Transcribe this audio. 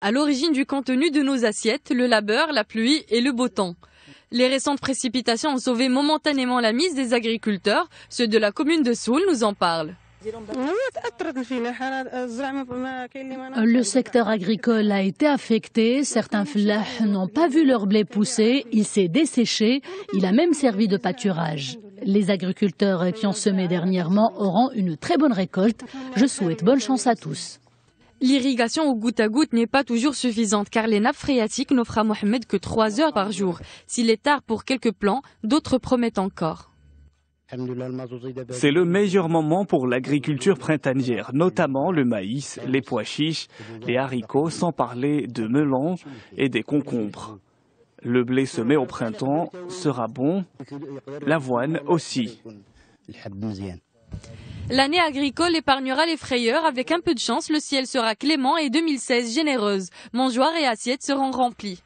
à l'origine du contenu de nos assiettes, le labeur, la pluie et le beau temps. Les récentes précipitations ont sauvé momentanément la mise des agriculteurs. Ceux de la commune de Soul nous en parlent. Le secteur agricole a été affecté, certains fleurs n'ont pas vu leur blé pousser, il s'est desséché, il a même servi de pâturage. Les agriculteurs qui ont semé dernièrement auront une très bonne récolte. Je souhaite bonne chance à tous. L'irrigation au goutte à goutte n'est pas toujours suffisante car les nappes phréatiques n'offrent à Mohamed que 3 heures par jour. S'il est tard pour quelques plants, d'autres promettent encore. C'est le meilleur moment pour l'agriculture printanière, notamment le maïs, les pois chiches, les haricots, sans parler de melons et des concombres. Le blé semé au printemps sera bon, l'avoine aussi. L'année agricole épargnera les frayeurs. Avec un peu de chance, le ciel sera clément et 2016 généreuse. Mangeoires et assiettes seront remplies.